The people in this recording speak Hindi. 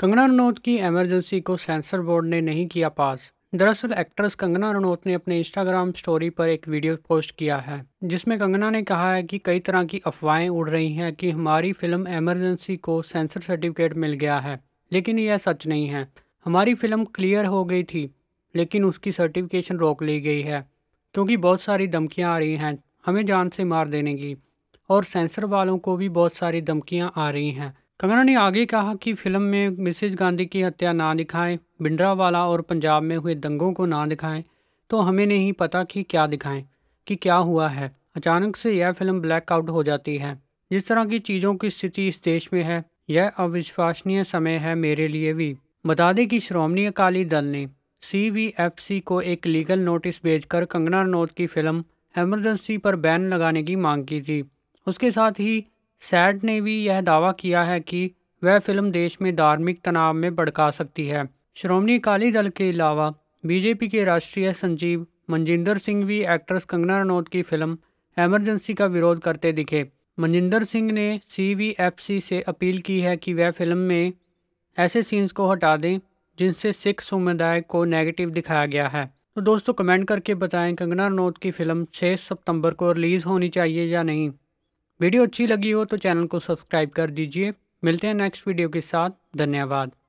कंगना रनौत की एमरजेंसी को सेंसर बोर्ड ने नहीं किया पास दरअसल एक्ट्रेस कंगना रनौत ने अपने इंस्टाग्राम स्टोरी पर एक वीडियो पोस्ट किया है जिसमें कंगना ने कहा है कि कई तरह की अफवाहें उड़ रही हैं कि हमारी फिल्म एमरजेंसी को सेंसर सर्टिफिकेट मिल गया है लेकिन यह सच नहीं है हमारी फिल्म क्लियर हो गई थी लेकिन उसकी सर्टिफिकेशन रोक ली गई है क्योंकि बहुत सारी धमकियाँ आ रही हैं हमें जान से मार देने की और सेंसर वालों को भी बहुत सारी धमकियाँ आ रही हैं कंगना ने आगे कहा कि फिल्म में मिसेज गांधी की हत्या ना दिखाएं भिंडरावाला और पंजाब में हुए दंगों को ना दिखाएं तो हमें नहीं पता कि क्या दिखाएं कि क्या हुआ है अचानक से यह फिल्म ब्लैकआउट हो जाती है जिस तरह की चीज़ों की स्थिति इस देश में है यह अविश्वसनीय समय है मेरे लिए भी बता दें कि श्रोमणी अकाली दल ने सी को एक लीगल नोटिस भेजकर कंगना रनौत की फिल्म एमरजेंसी पर बैन लगाने की मांग की थी उसके साथ ही सैड ने भी यह दावा किया है कि वह फिल्म देश में धार्मिक तनाव में भड़का सकती है श्रोमणी अकाली दल के अलावा बीजेपी के राष्ट्रीय संजीव मनजिंदर सिंह भी एक्ट्रेस कंगना रनौत की फिल्म एमरजेंसी का विरोध करते दिखे मनजिंदर सिंह ने सी से अपील की है कि वह फिल्म में ऐसे सीन्स को हटा दें जिनसे सिख समुदाय को नेगेटिव दिखाया गया है तो दोस्तों कमेंट करके बताएं कंगना रनौत की फिल्म 6 सितंबर को रिलीज़ होनी चाहिए या नहीं वीडियो अच्छी लगी हो तो चैनल को सब्सक्राइब कर दीजिए मिलते हैं नेक्स्ट वीडियो के साथ धन्यवाद